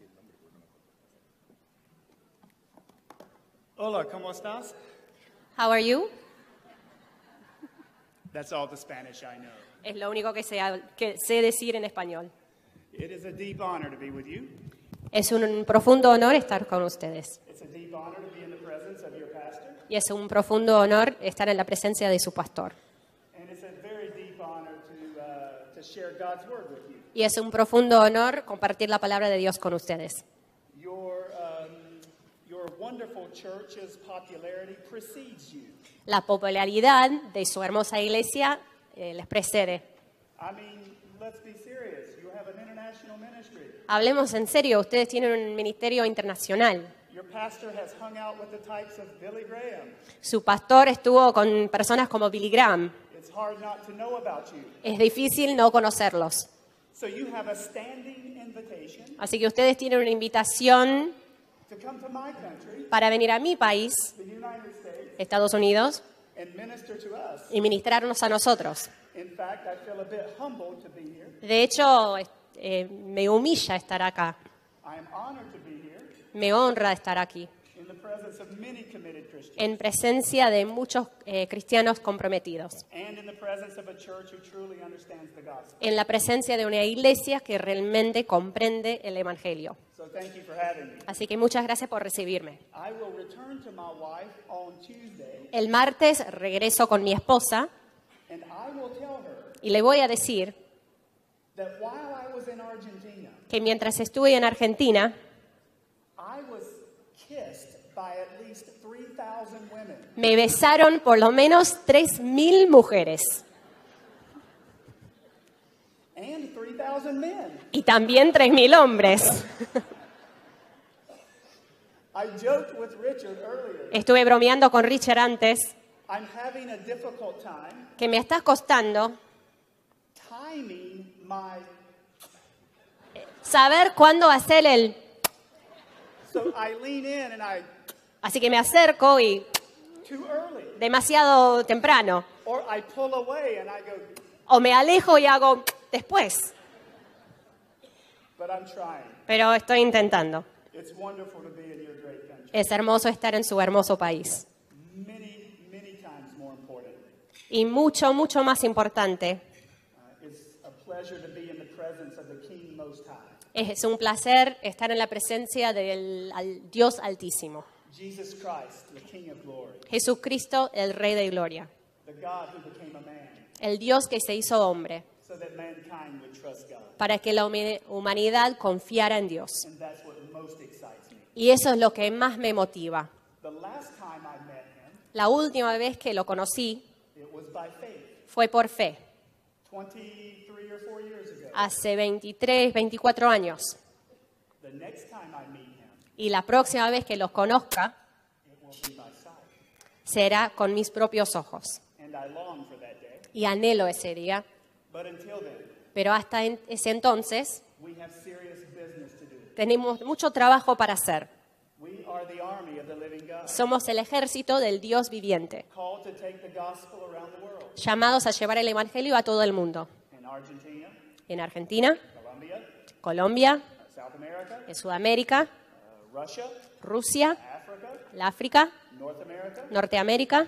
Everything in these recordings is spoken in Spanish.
decir el nombre, pero no me acuerdo. Hola, ¿cómo estás? How are you? That's all the Spanish I know. Es lo único que sé, que sé decir en español. It is a deep honor to be with you. Es un profundo honor estar con ustedes. It's a deep honor to be in the presence of your pastor. Y es un profundo honor estar en la presencia de su pastor. And it's a very deep honor to, uh, to share God's word with you y es un profundo honor compartir la palabra de Dios con ustedes. Um, la popularidad de su hermosa iglesia eh, les precede. Hablemos en serio, ustedes tienen un ministerio internacional. Su pastor estuvo con personas como Billy Graham. Es difícil no conocerlos. Así que ustedes tienen una invitación para venir a mi país, Estados Unidos, y ministrarnos a nosotros. De hecho, eh, me humilla estar acá. Me honra estar aquí en presencia de muchos eh, cristianos comprometidos, en la presencia de una iglesia que realmente comprende el Evangelio. Así que muchas gracias por recibirme. El martes regreso con mi esposa y le voy a decir que mientras estuve en Argentina, me besaron por lo menos 3.000 mujeres. And men. Y también 3.000 hombres. I joked with Richard earlier. Estuve bromeando con Richard antes I'm having a difficult time que me está costando timing my... saber cuándo hacer el... So I lean in and I... Así que me acerco y demasiado temprano. O me alejo y hago después. Pero estoy intentando. Es hermoso estar en su hermoso país. Y mucho, mucho más importante. Uh, es un placer estar en la presencia del Dios Altísimo. Jesús Cristo, Jesucristo, el Rey de Gloria. el Dios que se hizo hombre para que la humanidad confiara en Dios. Y eso es lo que más me motiva. la última vez que lo conocí fue por fe, hace 23, 24 años y la próxima vez que los conozca será con mis propios ojos. Y anhelo ese día. Pero hasta ese entonces tenemos mucho trabajo para hacer. Somos el ejército del Dios viviente, llamados a llevar el Evangelio a todo el mundo. En Argentina, Colombia, en Sudamérica, Rusia, África, Norteamérica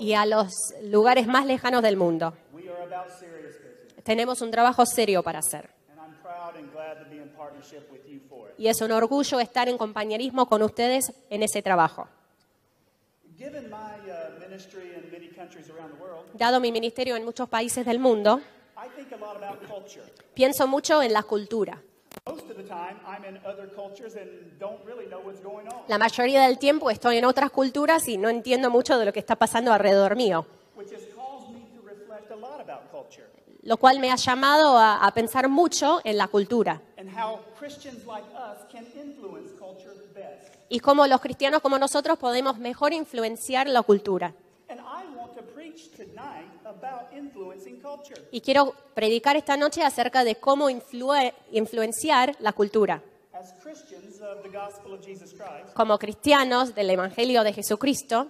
y a los lugares más lejanos del mundo. Tenemos un trabajo serio para hacer. Y es un orgullo estar en compañerismo con ustedes en ese trabajo. Uh, Dado mi ministerio en muchos países del mundo, pienso mucho en la cultura. La mayoría del tiempo estoy en otras culturas y no entiendo mucho de lo que está pasando alrededor mío. Lo cual me ha llamado a, pensar mucho en la cultura. Y cómo los cristianos como nosotros podemos mejor influenciar la cultura. Y quiero predicar esta noche acerca de cómo influenciar la cultura. Como cristianos del Evangelio de Jesucristo,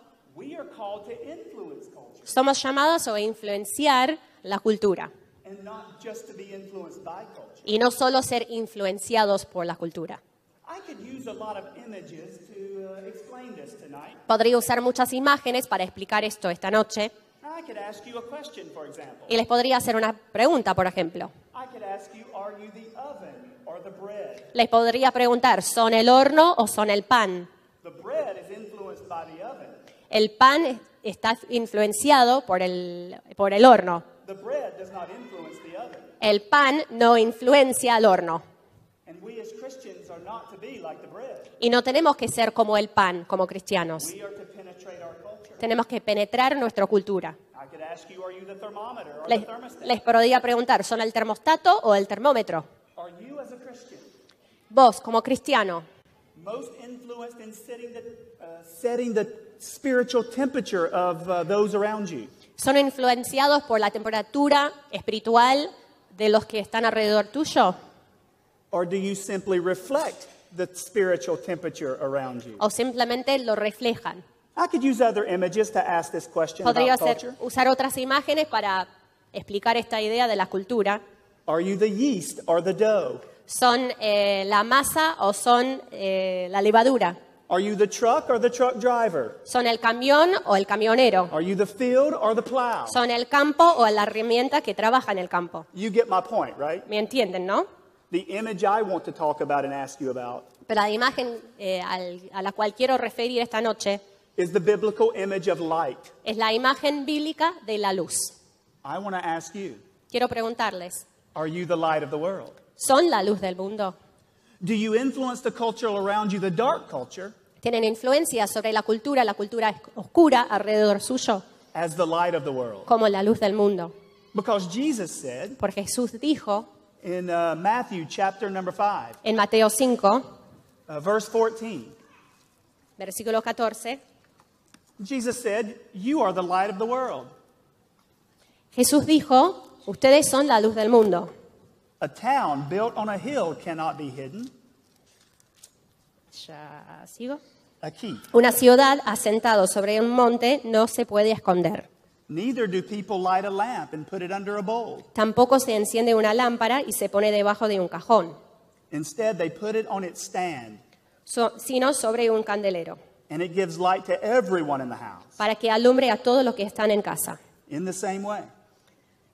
somos llamados a influenciar la cultura. Y no solo ser influenciados por la cultura. Podría usar muchas imágenes para explicar esto esta noche. Y les podría hacer una pregunta, por ejemplo. Les podría preguntar, ¿son el horno o son el pan? El pan está influenciado por el, horno. El pan no influencia al horno. Y no tenemos que ser como el pan, como cristianos tenemos que penetrar nuestra cultura. Les, les podría preguntar, ¿son el termostato o el termómetro? Vos, como cristiano, uh, uh, Son influenciados por la temperatura espiritual de los que están alrededor tuyo. O simplemente lo reflejan. I could use other images to ask this question Podría about culture. Eh, culture. usar otras imágenes para explicar esta idea de la cultura. Are you the yeast or the dough? ¿Son eh, la masa o son eh, la levadura? Are you the truck or the truck driver? ¿Son el camión o el camionero? Are you the field or the plow? ¿Son el campo o la herramienta que trabaja en el campo? You get my point, right? ¿Me entienden, no? The image I want to talk about and ask you about Pero la imagen eh, al- a la cual quiero referir esta noche es la imagen bíblica de la luz. Quiero preguntarles, ¿son la luz del mundo? ¿Tienen influencia sobre la cultura, la cultura oscura alrededor suyo, como la luz del mundo? Porque Jesús dijo uh, en Mateo 5, uh, versículo 14, Jesús dijo, ustedes son la luz del mundo. Una ciudad asentada sobre un monte no se puede esconder. Tampoco se enciende una lámpara y se pone debajo de un cajón. sino sobre un candelero and it gives light to everyone in the house. para que alumbre a todos los que están en casa. In the same way,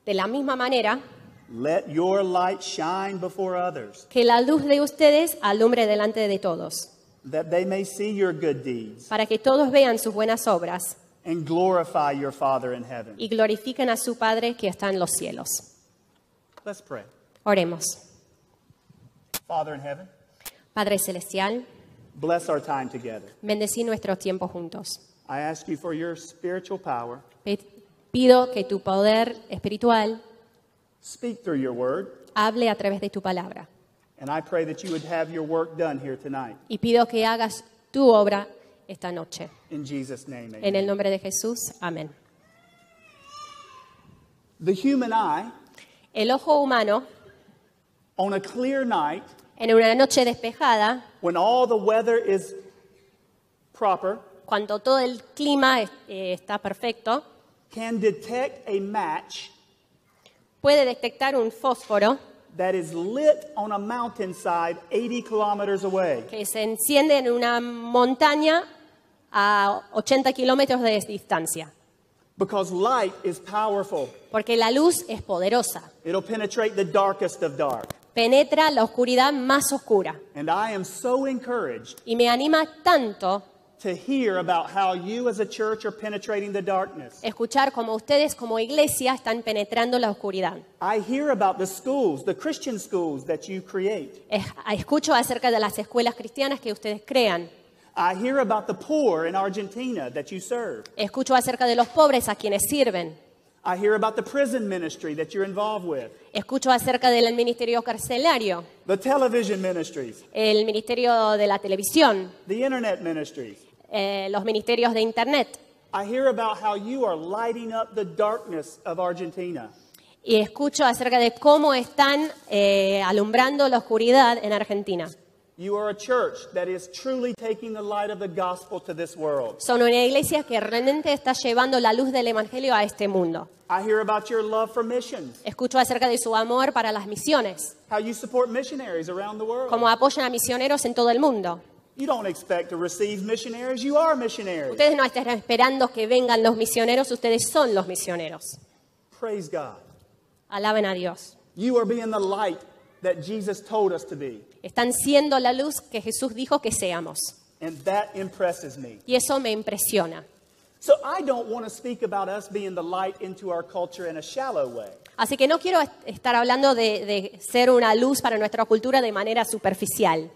De la misma manera, let your light shine before others, que la luz de ustedes alumbre delante de todos, that they may see your good deeds para que todos vean sus buenas obras and glorify your Father in heaven. y glorifiquen a su Padre que está en los cielos. Let's pray. Oremos. Father in heaven, Padre Celestial, Bless our time together. Bendecí nuestros tiempos juntos. I ask you for your spiritual power. Pido que tu poder espiritual Speak through your word. hable a través de tu palabra. And I pray that you would have your work done here tonight. Y pido que hagas tu obra esta noche. In Jesus name, amen. En el nombre de Jesús, amén. The human eye, el ojo humano, on a clear night, en una noche despejada, cuando todo el clima eh, está perfecto, puede detectar un fósforo que se enciende en una montaña a 80 kilómetros de distancia, porque la luz es poderosa. It'll penetrate the darkest of dark penetra la oscuridad más oscura. Y me anima tanto escuchar cómo ustedes como iglesia están penetrando la oscuridad. Escucho acerca de las escuelas cristianas que ustedes crean. Escucho acerca de los pobres a quienes sirven. Escucho acerca del ministerio carcelario. El ministerio de la televisión. Eh, los ministerios de internet. Y escucho acerca de cómo están eh, alumbrando la oscuridad en Argentina. You are a church that is truly taking the light of the gospel to this world. Son una iglesia que realmente está llevando la luz del evangelio a este mundo. I hear about your love for missions. Escucho acerca de su amor para las misiones. How you support missionaries around the world. Cómo apoyan a misioneros en todo el mundo. You don't expect to receive missionaries, you are missionaries. Ustedes no están esperando que vengan los misioneros, ustedes son los misioneros. Praise God. Alaben a Dios. You are being the light that Jesus told us to be. Están siendo la luz que Jesús dijo que seamos. Y eso me impresiona. Así que no quiero estar hablando de, ser una luz para nuestra cultura de manera superficial.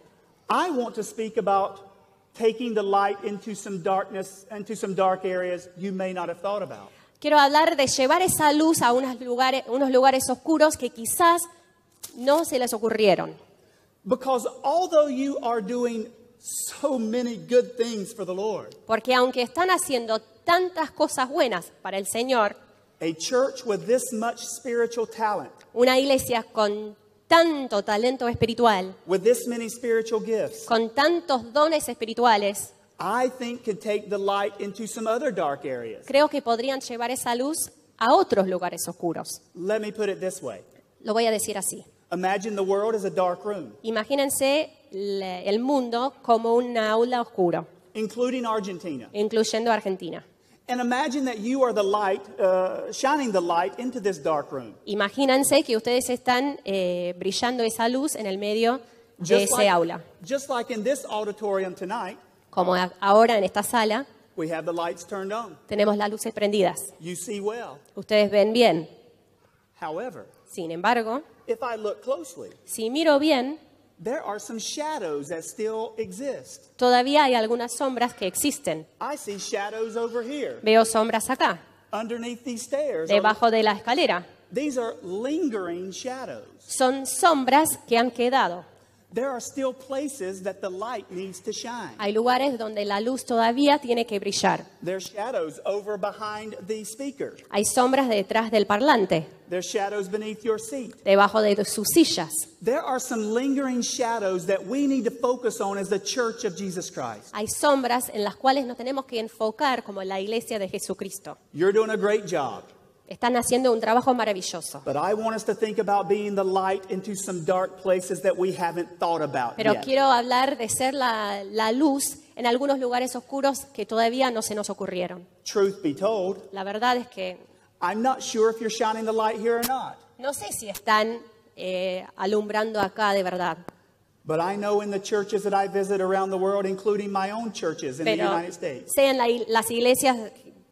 Quiero hablar de llevar esa luz a lugares, unos lugares oscuros que quizás no se les ocurrieron. Porque aunque están haciendo tantas cosas buenas para el Señor, una iglesia con tanto talento espiritual, con tantos dones espirituales, creo que podrían llevar esa luz a otros lugares oscuros. Lo voy a decir así. Imagínense el mundo como un aula oscura. incluyendo Argentina. Imagínense que ustedes están eh, brillando esa luz en el medio de ese aula. Como ahora en esta sala tenemos las luces prendidas. Ustedes ven bien. Sin embargo, if I look closely, si miro bien, there are some shadows that still exist. todavía hay algunas sombras que existen. I see shadows over here, Veo sombras acá, underneath these stairs. debajo de la escalera. These are lingering shadows. Son sombras que han quedado. There are still places that the light needs to shine. Hay lugares donde la luz todavía tiene que brillar. There's shadows over behind the speaker. Hay sombras detrás del parlante. There's shadows beneath your seat. Debajo de sus sillas. There are some lingering shadows that we need to focus on as the church of Jesus Christ. Hay sombras en las cuales nos tenemos que enfocar como la iglesia de Jesucristo. You're doing a great job. Están haciendo un trabajo maravilloso. Pero quiero hablar de ser la, la luz en algunos lugares oscuros que todavía no se nos ocurrieron. la verdad es que No sé si están eh, alumbrando acá de verdad. Pero Sé en las iglesias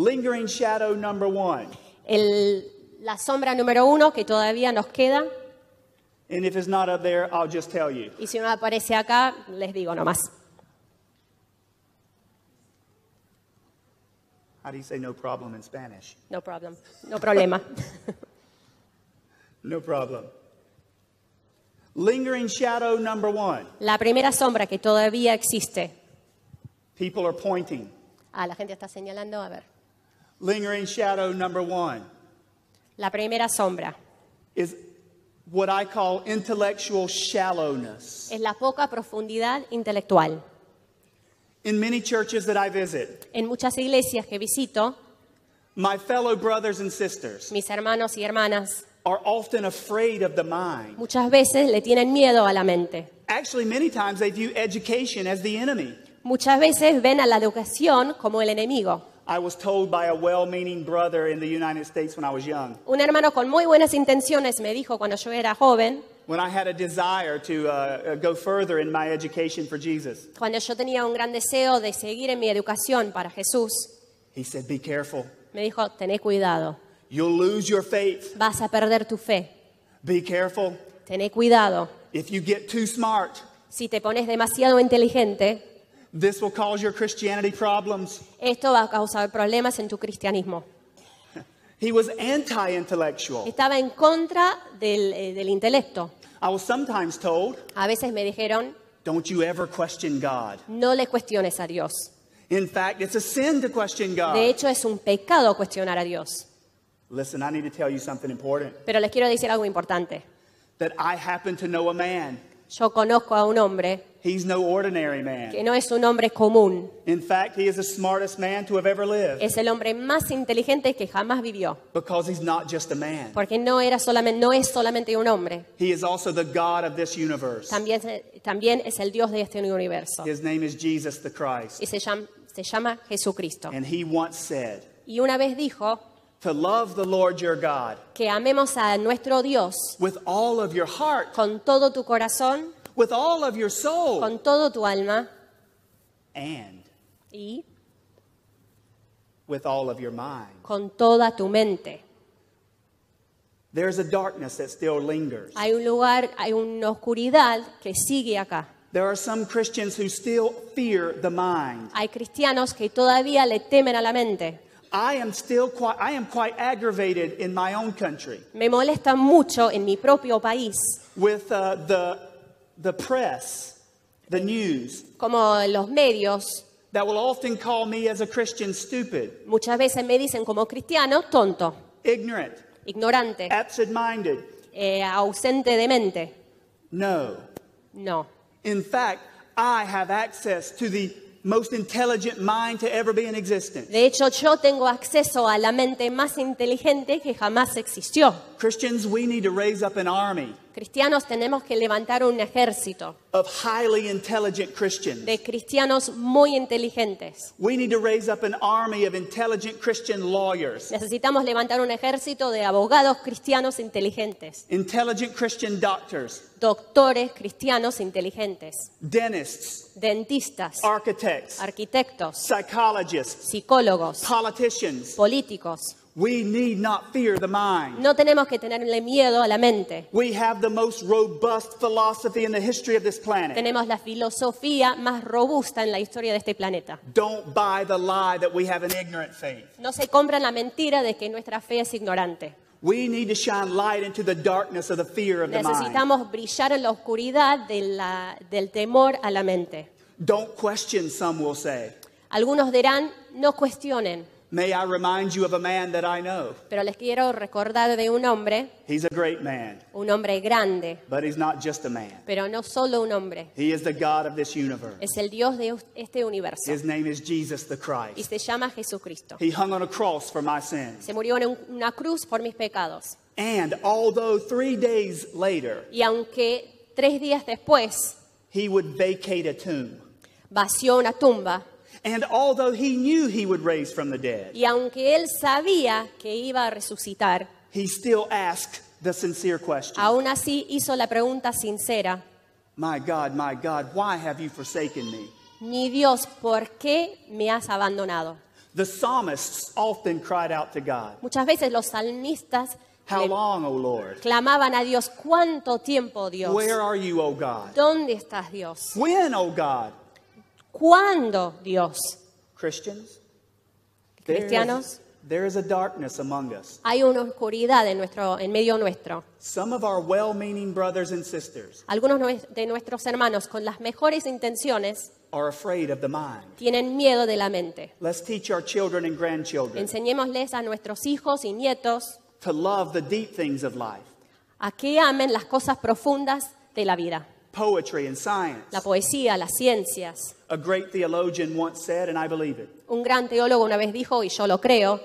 Lingering shadow number one. El, la sombra número uno que todavía nos queda. And if it's not up there, I'll just tell you. Y si no aparece acá, les digo nomás. How do you say no problem in Spanish? No problem. No problema. no problem. Lingering shadow number one. La primera sombra que todavía existe. People are pointing. Ah, la gente está señalando, a ver. Lingering shadow number one La primera sombra is what I call intellectual shallowness. es la poca profundidad intelectual. In many churches that I visit, En muchas iglesias que visito, my fellow brothers and sisters mis hermanos y hermanas are often afraid of the mind. muchas veces le tienen miedo a la mente. Actually, many times they view education as the enemy. Muchas veces ven a la educación como el enemigo. Un hermano con muy buenas intenciones me dijo cuando yo era joven. Cuando yo tenía un gran deseo de seguir en mi educación para Jesús. Me dijo, "Tené cuidado." Vas a perder tu fe. Be Tené cuidado. Si te pones demasiado inteligente. Esto va a causar problemas en tu cristianismo. Estaba en contra del, eh, intelecto. a veces me dijeron, no le cuestiones a Dios. De hecho, es un pecado cuestionar a Dios. Pero les quiero decir algo importante. Yo conozco a un hombre He's no ordinary man. que no es un hombre común. In fact, he is the smartest man to have ever lived. Es el hombre más inteligente que jamás vivió. Because he's not just a man. Porque no, era solamente, no es solamente un hombre. He is also the God of this universe. También, también es el Dios de este universo. His name is Jesus the Christ. Y se llama, se llama Jesucristo. And he once said, y una vez dijo, to love the Lord your God que amemos a nuestro Dios with all of your heart, con todo tu corazón with all of your soul. con todo tu alma and y with all of your mind. con toda tu mente. There's a darkness that still lingers. Hay un lugar, hay una oscuridad que sigue acá. There are some Christians who still fear the mind. Hay cristianos que todavía le temen a la mente. I am still quite, I am quite aggravated in my own country Me molesta mucho en mi propio país with uh, the the press, the news, como los medios, that will often call me as a Christian stupid, muchas veces me dicen como cristiano tonto, ignorant, ignorante, absent-minded. eh, ausente de mente. No. No. In fact, I have access to the most intelligent mind to ever be in existence. De hecho, yo tengo acceso a la mente más inteligente que jamás existió. Christians, we need to raise up an army cristianos tenemos que levantar un ejército de cristianos muy inteligentes. Necesitamos levantar un ejército de abogados cristianos inteligentes. Doctores cristianos inteligentes. Dentistas. Arquitectos. Psicólogos. Políticos. No tenemos que tenerle miedo a la mente. Tenemos la filosofía más robusta en la historia de este planeta. No se compran la mentira de que nuestra fe es ignorante. Necesitamos brillar en la oscuridad del temor a la mente. Algunos dirán, no cuestionen. May I remind you of a man that I know. Pero les quiero recordar de un hombre. He's a great man. Un hombre grande. But he's not just a man. Pero no solo un hombre. He is the God of this universe. Es el Dios de este universo. His name is Jesus the Christ. Y se llama Jesucristo. He hung on a cross for my sins. Se murió en una cruz por mis pecados. And although three days later. Y aunque tres días después. He would vacate a tomb. Vació una tumba. And although he knew he would raise from the dead, Y aunque él sabía que iba a resucitar, he still asked the sincere question. aún así hizo la pregunta sincera, My God, my God, why have you forsaken me? mi Dios, ¿por qué me has abandonado? The psalmists often cried out to God, Muchas veces los salmistas How long, O Lord? clamaban a Dios, ¿cuánto tiempo Dios? Where are you, O God? ¿Dónde estás Dios? When, O God? ¿Cuándo, Dios? Cristianos, hay una oscuridad en, nuestro, en medio nuestro. Algunos de nuestros hermanos con las mejores intenciones tienen miedo de la mente. Enseñémosles a nuestros hijos y nietos a que amen las cosas profundas de la vida. La poesía, las ciencias. Un gran teólogo una vez dijo y yo lo creo.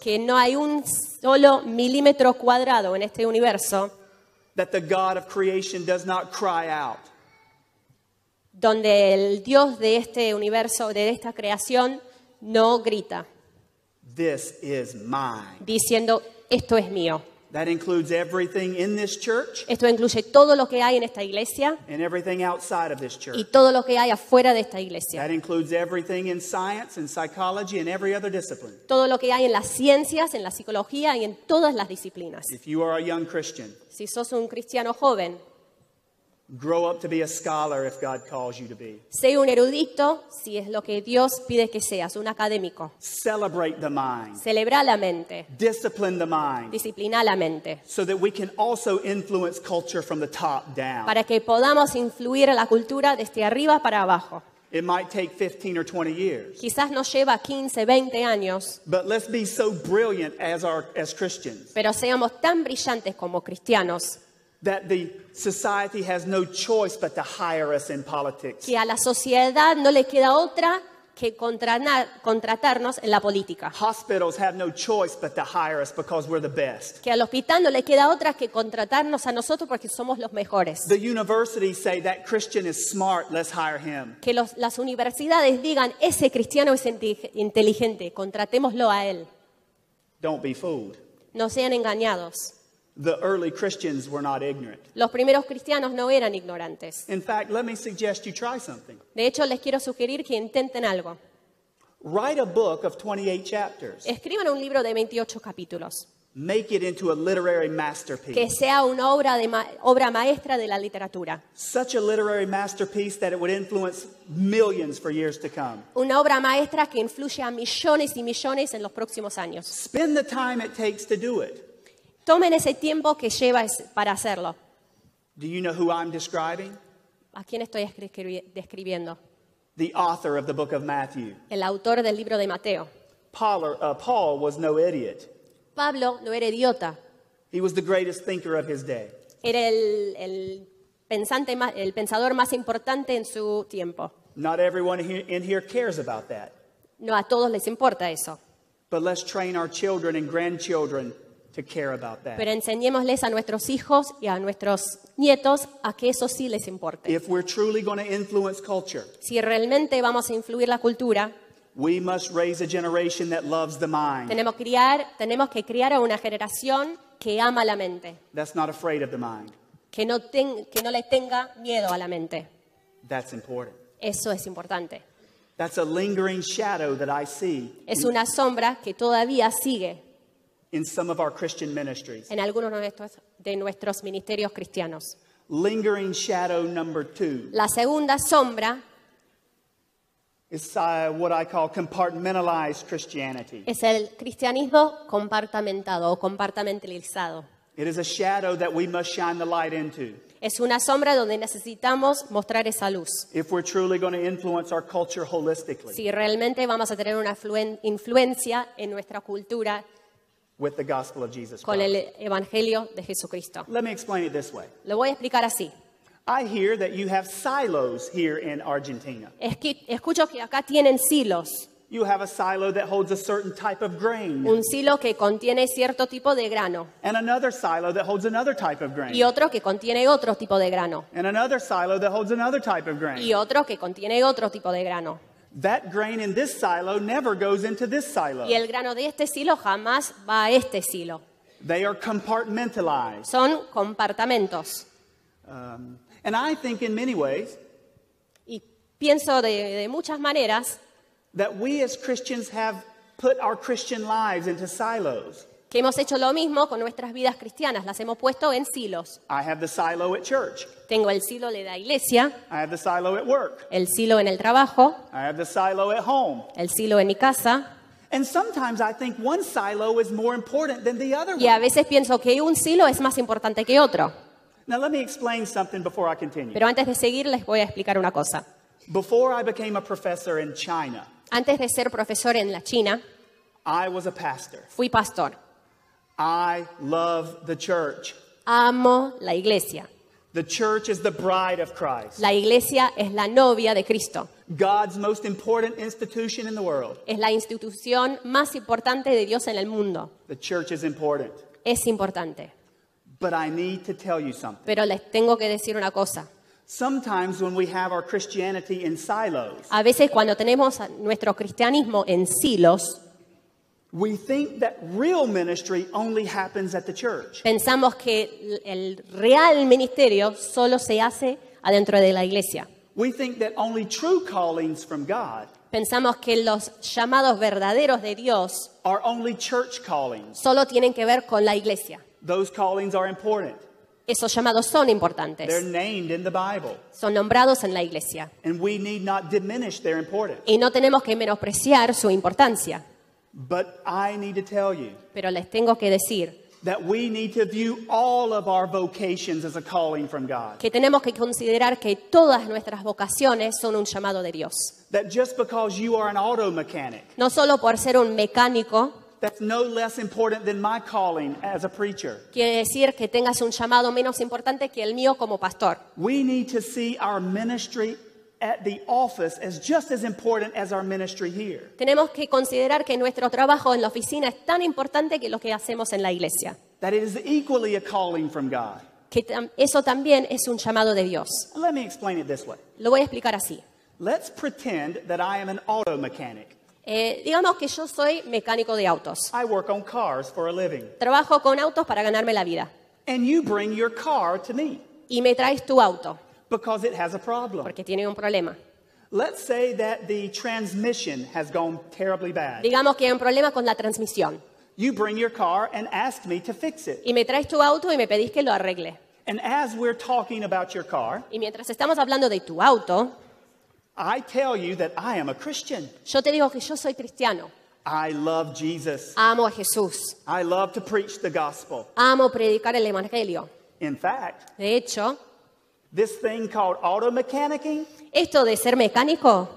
Que no hay un solo milímetro cuadrado en este universo. Donde el Dios de este universo, de esta creación, no grita. Diciendo, esto es mío. That includes everything in this church Esto incluye todo lo que hay en esta iglesia and everything outside of this church. y todo lo que hay afuera de esta iglesia. That includes everything in science and psychology and every other discipline. Todo lo que hay en las ciencias, en la psicología y en todas las disciplinas. If you are a young Christian, Si sos un cristiano joven, Grow up to be a scholar if God calls you to be. Sé un erudito si es lo que Dios pide que seas, un académico. Celebrate the mind. Celebra la mente. Discipline the mind. Disciplina la mente. So that we can also influence culture from the top down. Para que podamos influir a la cultura desde arriba para abajo. It might take 15 or 20 years. Quizás nos lleva 15, 20 años. But let's be so brilliant as our as Christians. Pero seamos tan brillantes como cristianos. Que a la sociedad no le queda otra que contratarnos en la política. Que al hospital no le queda otra que contratarnos a nosotros porque somos los mejores. Que las universidades digan ese cristiano es inteligente, contratémoslo a él. No sean engañados. The early Christians were not ignorant. Los primeros cristianos no eran ignorantes. In fact, let me suggest you try something. De hecho, les quiero sugerir que intenten algo. Write a book of 28 chapters. Escriban un libro de 28 capítulos. Make it into a literary masterpiece. Que sea una obra, de ma obra maestra de la literatura. Such a literary masterpiece that it would influence millions for years to come. Una obra maestra que influye a millones y millones en los próximos años. Spend the time it takes to do it. Tomen ese tiempo que lleva para hacerlo. Do you know who I'm describing? ¿A quién estoy describiendo? The author of the book of Matthew. El autor del libro de Mateo. Paul, uh, Paul was no idiot. Pablo no era idiota. He was the greatest thinker of his day. Era el, el, pensante más, el pensador más importante en su tiempo. Not everyone in here cares about that. No a todos les importa eso. But let's train our children and grandchildren pero enseñémosles a nuestros hijos y a nuestros nietos a que eso sí les importe. Si realmente vamos a influir la cultura, tenemos, criar, tenemos que criar a una generación que ama la mente, que no, le tenga miedo a la mente. Eso es importante. Es una sombra que todavía sigue in some of our Christian ministries. en algunos de nuestros, de nuestros ministerios cristianos. Lingering shadow number two La segunda sombra is uh, what I call compartmentalized Christianity. es el cristianismo compartamentado o compartamentalizado. It is a shadow that we must shine the light into Es una sombra donde necesitamos mostrar esa luz. if we're truly going to influence our culture holistically. Si realmente vamos a tener una influencia en nuestra cultura with the gospel of Jesus con el Evangelio de Jesucristo. Let me explain it this way. Lo voy a explicar así. I hear that you have silos here in Argentina. Es que- escucho que acá tienen silos. You have a silo that holds a certain type of grain, Un silo que contiene cierto tipo de grano and another silo that holds another type of grain, y otro que contiene otro tipo de grano. and another silo that holds another type of grain. y otro que contiene otro tipo de grano. That grain in this silo never goes into this silo. el grano de este silo jamás va a este silo. They are compartmentalized. Son compartamentos. Um, and I think in many ways, y pienso de muchas maneras that we as Christians have put our Christian lives into silos que hemos hecho lo mismo con nuestras vidas cristianas, las hemos puesto en silos. Tengo el silo de la iglesia, el silo en el trabajo, el silo en mi casa. Y a veces pienso que un silo es más importante que otro. Pero antes de seguir les voy a explicar una cosa. China, antes de ser profesor en la China, pastor. Fui pastor. I love the church. Amo la iglesia. The church is the bride of Christ. La iglesia es la novia de Cristo. God's most important institution in the world. Es la institución más importante de Dios en el mundo. The church is important. Es importante. But I need to tell you something. Pero les tengo que decir una cosa. Sometimes when we have our Christianity in silos. A veces cuando tenemos nuestro cristianismo en silos. Pensamos que el real ministerio solo se hace adentro de la iglesia. Pensamos que los llamados verdaderos de Dios solo tienen que ver con la iglesia. Esos llamados son importantes. Son nombrados en la iglesia. Y no tenemos que menospreciar su importancia. Pero les tengo que decir que tenemos que considerar que todas nuestras vocaciones son un llamado de Dios. No solo por ser un mecánico, quiere decir que tengas un llamado menos importante que el mío como pastor. We need to see our ministry at the office as just as important as our ministry here. Tenemos que considerar que nuestro trabajo en la oficina es tan importante que lo que hacemos en la iglesia. That it is equally a calling from God. Que tam eso también es un llamado de Dios. Let me explain it this way. Lo voy a explicar así. Let's pretend that I am an auto mechanic. Eh, digamos que yo soy mecánico de autos. I work on cars for a living. Trabajo con autos para ganarme la vida. And you bring your car to me. Y me traes tu auto because it has a problem. Porque tiene un problema. Let's say that the transmission has gone terribly bad. Digamos que hay un problema con la transmisión. You bring your car and ask me to fix it. Y me traes tu auto y me pedís que lo arregle. And as we're talking about your car, y mientras estamos hablando de tu auto, I tell you that I am a Christian. Yo te digo que yo soy cristiano. I love Jesus. Amo a Jesús. I love to preach the gospel. Amo predicar el evangelio. In fact, de hecho, This thing called auto mechanic Esto de ser mecánico,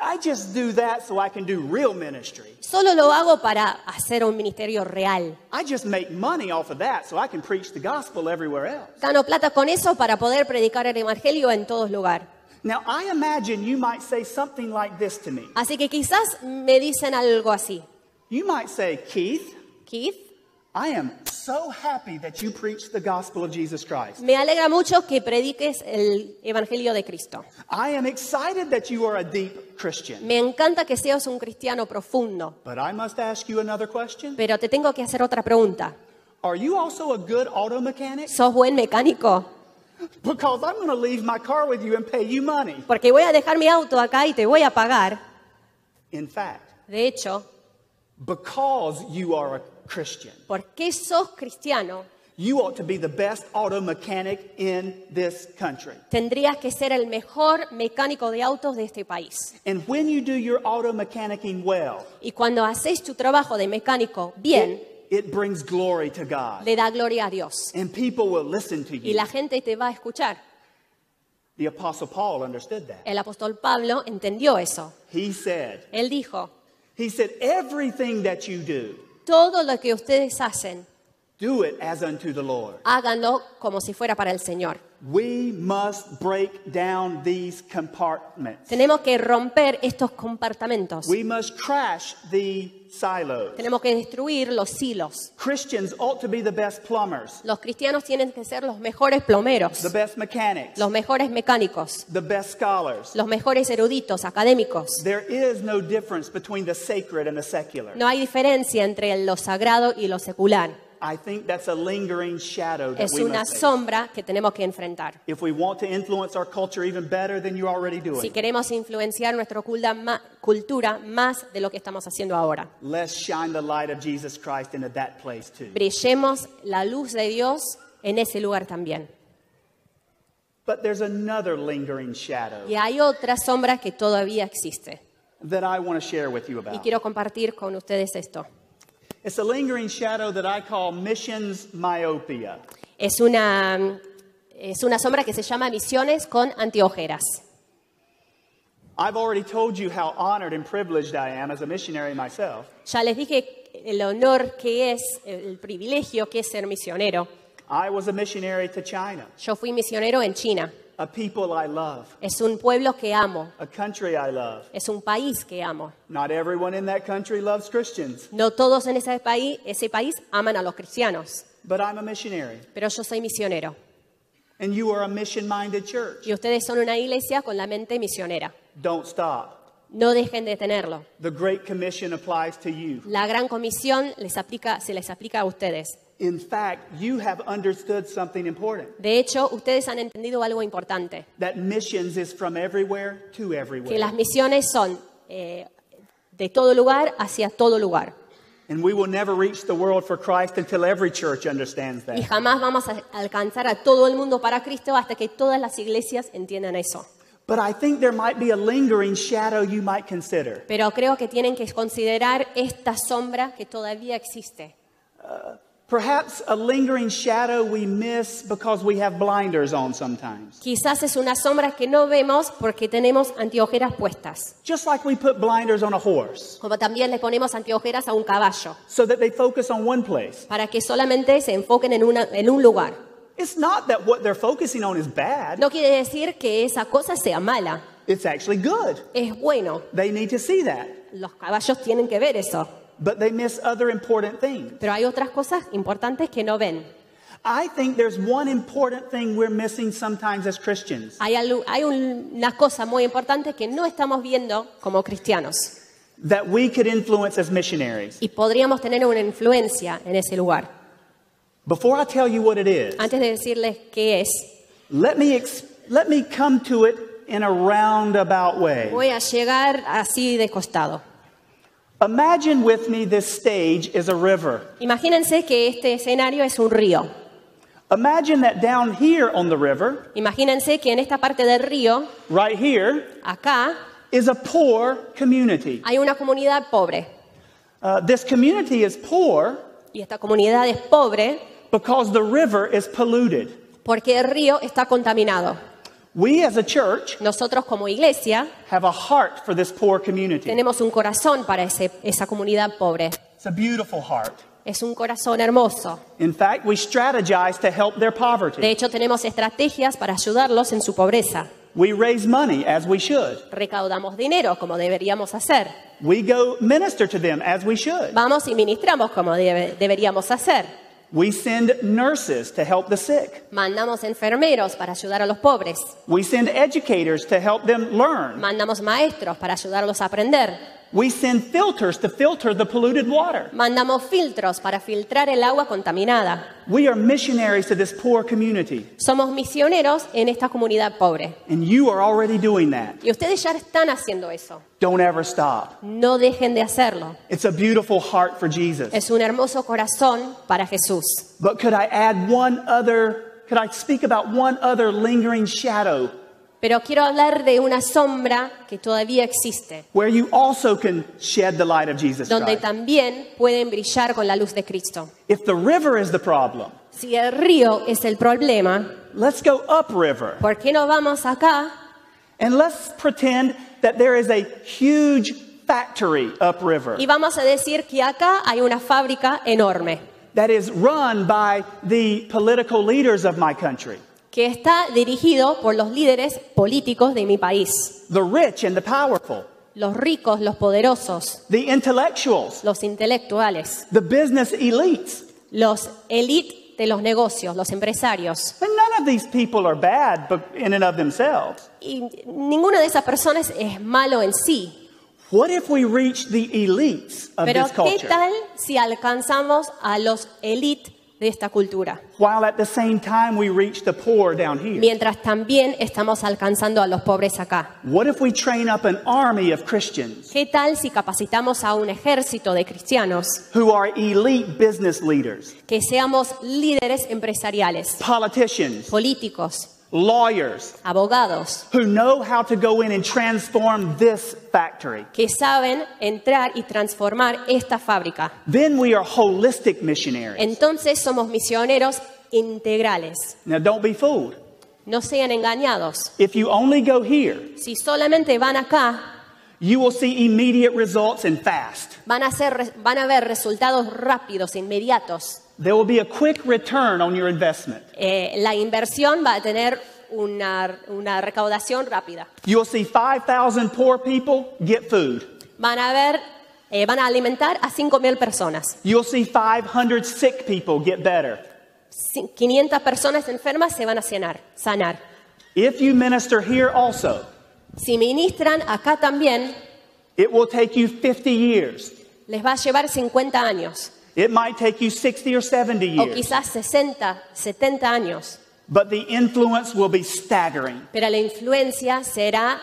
I just do that so I can do real ministry. solo lo hago para hacer un ministerio real. I just make money off of that so I can preach the gospel everywhere else. Gano plata con eso para poder predicar el evangelio en todos lugares. Now, I imagine you might say something like this to me. Así que quizás me dicen algo así. You might say, Keith, Keith, I am so happy that you preach the gospel of Jesus Christ. Me alegra mucho que prediques el evangelio de Cristo. I am excited that you are a deep Christian. Me encanta que seas un cristiano profundo. But I must ask you another question. Pero te tengo que hacer otra pregunta. Are you also a good auto mechanic? ¿Sos buen mecánico? Because I'm going to leave my car with you and pay you money. Porque voy a dejar mi auto acá y te voy a pagar. In fact. De hecho. Because you are a Christian? ¿Por qué sos cristiano? You ought to be the best auto mechanic in this country. Tendrías que ser el mejor mecánico de autos de este país. And when you do your auto mechanicing well, Y cuando haces tu trabajo de mecánico bien, it brings glory to God. le da gloria a Dios. And people will listen to you. Y la gente te va a escuchar. The Apostle Paul understood that. El apóstol Pablo entendió eso. He said, Él dijo, he said, everything that you do todo lo que ustedes hacen Háganlo como si fuera para el Señor. Tenemos que romper estos compartimentos. Tenemos que destruir los silos. Los cristianos tienen que ser los mejores plomeros. Los mejores mecánicos. Los mejores eruditos académicos. no No hay diferencia entre lo sagrado y lo secular es una sombra que tenemos que enfrentar. Si queremos influenciar nuestra cultura más de lo que estamos haciendo ahora, let's brillemos la luz de Dios en ese lugar también. Y hay otra sombra que todavía existe. Y quiero compartir con ustedes esto. Es una, es una sombra que se llama misiones con antiojeras. Ya les dije el honor que es, el privilegio que es ser misionero. Yo fui misionero en China. Es un pueblo que amo. Es un país que amo. No todos en ese país, ese país aman a los cristianos. Pero yo soy misionero. Y ustedes son una iglesia con la mente misionera. No dejen de tenerlo. La Gran Comisión les aplica, se les aplica a ustedes. De hecho, ustedes han entendido algo importante. Que las misiones son eh, de todo lugar hacia todo lugar. Y jamás vamos a alcanzar a todo el mundo para Cristo hasta que todas las iglesias entiendan eso. Pero creo que tienen que considerar esta sombra que todavía existe. Uh, Perhaps a lingering shadow we miss because we have blinders on sometimes. Quizás es una sombra que no vemos porque tenemos anteojeras puestas. Just like we put blinders on a horse. Como también le ponemos anteojeras a un caballo. So that they focus on one place. Para que solamente se enfoquen en, una, en un lugar. It's not that what they're focusing on is bad. No quiere decir que esa cosa sea mala. It's actually good. Es bueno. They need to see that. Los caballos tienen que ver eso but they miss other important things. Pero hay otras cosas importantes que no ven. I think there's one important thing we're missing sometimes as Christians. Hay, algo, hay una cosa muy importante que no estamos viendo como cristianos. That we could influence as missionaries. Y podríamos tener una influencia en ese lugar. Before I tell you what it is, Antes de decirles qué es, let me, let me come to it in a roundabout way. Voy a llegar así de costado. Imagine with me this stage is a river. Imagínense que este escenario es un río. Imagine that down here on the river, Imagínense que en esta parte del río, right here, acá, is a poor community. hay una comunidad pobre. Uh, this community is poor Y esta comunidad es pobre because the river is polluted. porque el río está contaminado church nosotros como iglesia tenemos un corazón para esa comunidad pobre. Es un corazón hermoso. De hecho, tenemos estrategias para ayudarlos en su pobreza. Recaudamos dinero como deberíamos hacer. Vamos y ministramos como deberíamos hacer. We send nurses to help the sick. Mandamos enfermeros para ayudar a los pobres. We send educators to help them learn. Mandamos maestros para ayudarlos a aprender. We send filters to filter the polluted water. Mandamos filtros para filtrar el agua contaminada. We are missionaries to this poor community. Somos misioneros en esta comunidad pobre. And you are already doing that. Y ustedes ya están haciendo eso. Don't ever stop. No dejen de hacerlo. It's a beautiful heart for Jesus. Es un hermoso corazón para Jesús. But could I add one other could I speak about one other lingering shadow Pero quiero hablar de una sombra que todavía existe, donde también pueden brillar con la luz de Cristo. Si el río es el problema, ¿por qué no vamos acá and let's pretend that there is a huge factory y vamos a decir que acá hay una fábrica enorme that is run by the political leaders of my country que está dirigido por los líderes políticos de mi país. Los ricos, los poderosos. Los intelectuales. elites. Los elite de los negocios, los empresarios. Y ninguna de esas personas es malo en sí. Pero ¿qué tal si alcanzamos a los elites? de esta cultura. Mientras también estamos alcanzando a los pobres acá. ¿Qué tal si capacitamos a un ejército de cristianos business leaders, que seamos líderes empresariales, políticos, abogados, que saben entrar y transformar esta fábrica. Entonces somos misioneros integrales. No sean engañados. si solamente van acá, Van a, van a ver resultados rápidos, inmediatos. There will be a quick return on your investment. Eh, la inversión va a tener una, una recaudación rápida. will see 5,000 poor people get food. Van a ver eh, van a alimentar a 5.000 personas. will see 500 sick people get better. 500 personas enfermas se van a sanar. sanar. If you minister here also, si ministran acá también, it will take you 50 years. les va a llevar 50 años It might take you 60 or 70 years. O quizás 60, 70 años. But the influence will be staggering. Pero la influencia será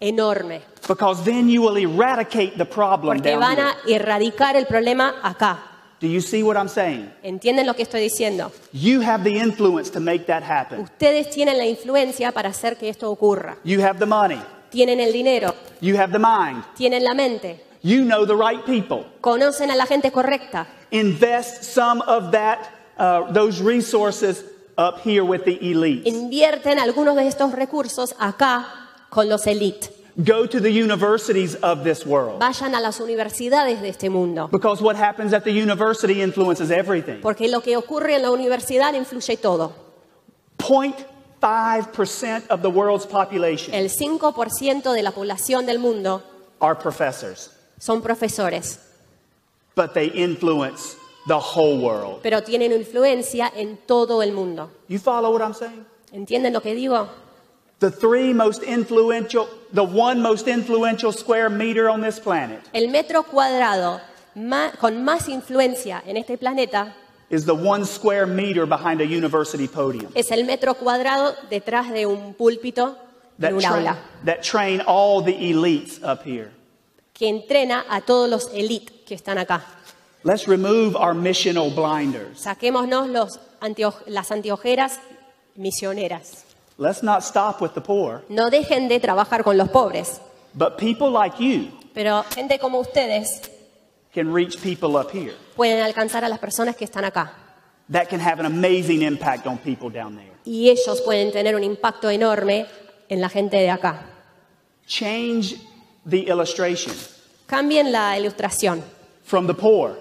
enorme. Because then you will eradicate the problem Porque down van a erradicar el problema acá. Do you see what I'm saying? ¿Entienden lo que estoy diciendo? You have the influence to make that happen. Ustedes tienen la influencia para hacer que esto ocurra. You have the money. Tienen el dinero. You have the mind. Tienen la mente. You know the right people. Conocen a la gente correcta. Invest some of that, uh, those resources up here with the elite. Invierten algunos de estos recursos acá con los elite. Go to the universities of this world. Vayan a las universidades de este mundo. Because what happens at the university influences everything. Porque lo que ocurre en la universidad influye todo. Point 5% of the world's population. El 5% de la población del mundo are professors son profesores. But they influence the whole world. Pero tienen influencia en todo el mundo. You follow what I'm saying? ¿Entienden lo que digo? The three most influential, the one most influential square meter on this planet. El metro cuadrado más, con más influencia en este planeta is the one square meter behind a university podium. Es el metro cuadrado detrás de un púlpito that en aula. That train all the elites up here que entrena a todos los elite que están acá. Saquémonos los las antiojeras misioneras. No dejen de trabajar con los pobres. Pero gente como ustedes pueden alcanzar a las personas que están acá. Y ellos pueden tener un impacto enorme en la gente de acá. Change the illustration. Cambien la ilustración. From the poor.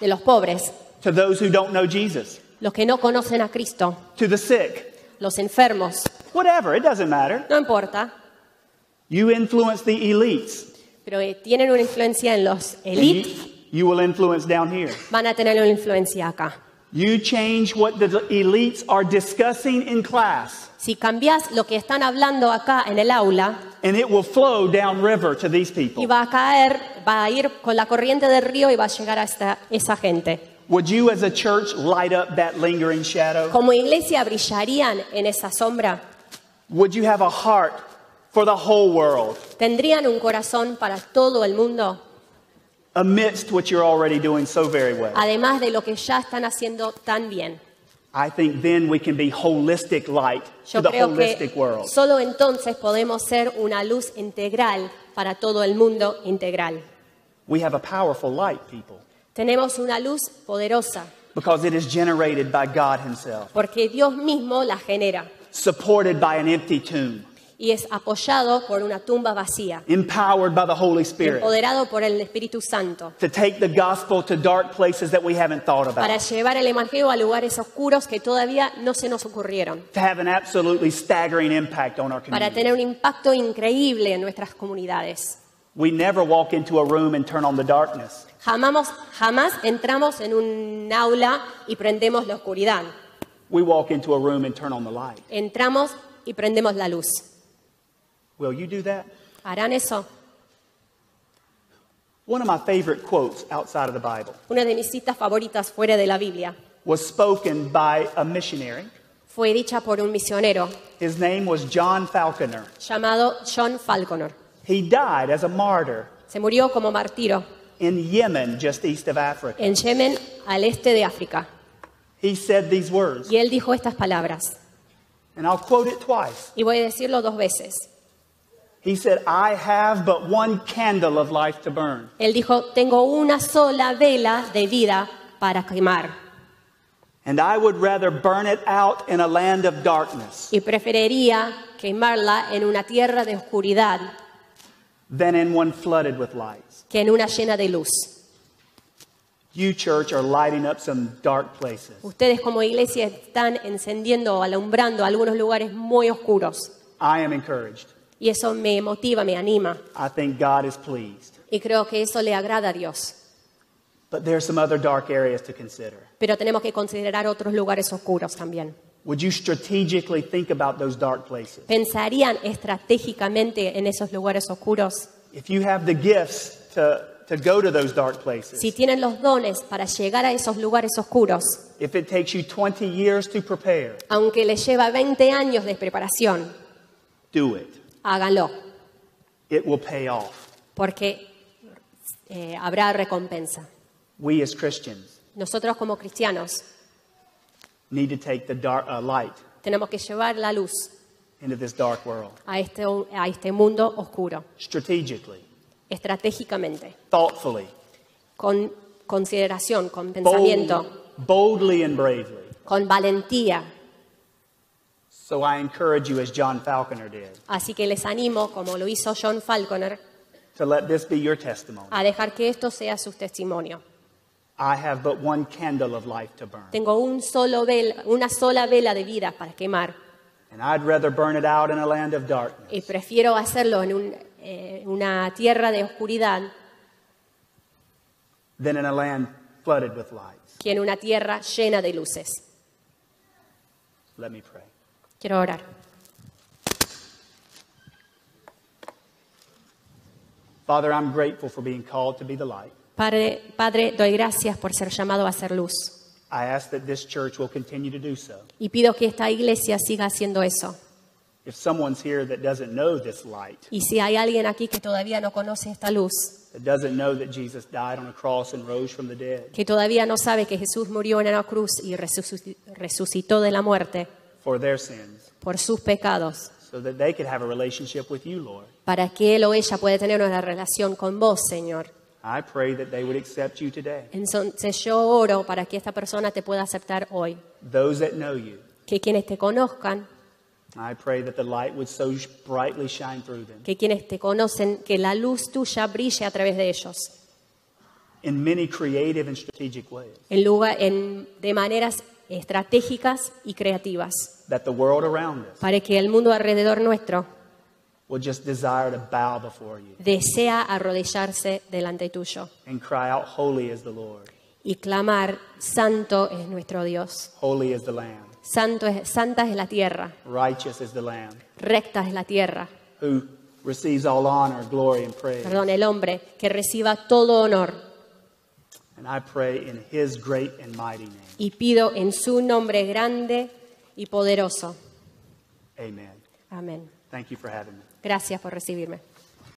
De los pobres. To those who don't know Jesus. Los que no conocen a Cristo. To the sick. Los enfermos. Whatever, it doesn't matter. No importa. You influence the elites. Pero eh, tienen una influencia en los elites. You, you will influence down here. Van a tener una influencia acá. You change what the elites are discussing in class. Si cambias lo que están hablando acá en el aula and it will flow river to these people. Y va a caer, va a ir con la corriente del río y va a llegar hasta esa gente. Would you as a church light up that lingering shadow? Como iglesia brillarían en esa sombra. Would you have a heart for the whole world? Tendrían un corazón para todo el mundo. Amidst what you're already doing so very well. Además de lo que ya están haciendo tan bien. I think then we can be holistic light Yo to the holistic world. solo entonces podemos ser una luz integral para todo el mundo integral. We have a powerful light, people, Tenemos una luz poderosa because it is generated by God Himself, porque Dios mismo la genera, supported by an empty tomb. y es apoyado por una tumba vacía. Empoderado por el Espíritu Santo. Para llevar el evangelio a lugares oscuros que todavía no se nos ocurrieron. Para tener un impacto increíble en nuestras comunidades. Jamás, jamás entramos en un aula y prendemos la oscuridad. Entramos y prendemos la luz. Will you do that? ¿Harán eso? One of my favorite quotes outside of the Bible Una de mis citas favoritas fuera de la Biblia was spoken by a missionary. fue dicha por un misionero His name was John Falconer. llamado John Falconer. He died as a martyr Se murió como martiro in Yemen, just east of Africa. en Yemen, al este de África. He said these words, Y él dijo estas palabras, and I'll quote it twice. y voy a decirlo dos veces. He said, I have but one candle of life to burn. Él dijo, tengo una sola vela de vida para quemar. And I would rather burn it out in a land of darkness Y preferiría quemarla en una tierra de oscuridad than in one flooded with lights. que en una llena de luz. You, church, are lighting up some dark places. Ustedes como iglesia están encendiendo o alumbrando algunos lugares muy oscuros. I am encouraged. Y eso me motiva, me anima. Y creo que eso le agrada a Dios. Pero tenemos que considerar otros lugares oscuros también. ¿Pensarían estratégicamente en esos lugares oscuros? Si tienen los dones para llegar a esos lugares oscuros. Aunque les lleva 20 años de preparación háganlo. Porque eh, habrá recompensa. Nosotros como cristianos uh, tenemos que llevar la luz a este, a este mundo oscuro, estratégicamente, con consideración, con pensamiento, con valentía So I encourage you, as John Falconer did, Así que les animo, como lo hizo John Falconer, to let this be your testimony. a dejar que esto sea su testimonio. I have but one candle of life to burn. Tengo un solo vela, una sola vela de vida para quemar And I'd rather burn it out in a land of darkness y prefiero hacerlo en un, eh, una tierra de oscuridad than in a land flooded with lights. que en una tierra llena de luces. Let me pray. Quiero orar. Padre, Padre, doy gracias por ser llamado a ser luz. Y pido que esta iglesia siga haciendo eso. y si hay alguien aquí que todavía no conoce esta luz, que todavía no sabe que Jesús murió en la cruz y resucitó de la muerte, por sus pecados, para que él o ella pueda tener una relación con vos, Señor. Entonces yo oro para que esta persona te pueda aceptar hoy. que quienes te conozcan, que quienes te conocen, que la luz tuya brille a través de ellos. In many creativas y estratégicas. En lugar, de maneras estratégicas y creativas para que el mundo alrededor nuestro desee desea arrodillarse delante tuyo y clamar, Santo es nuestro Dios, Santo es, santa es la tierra, recta es la tierra. Perdón, el hombre que reciba todo honor, y pido en su nombre grande y poderoso. Amen. Amén. Gracias por recibirme.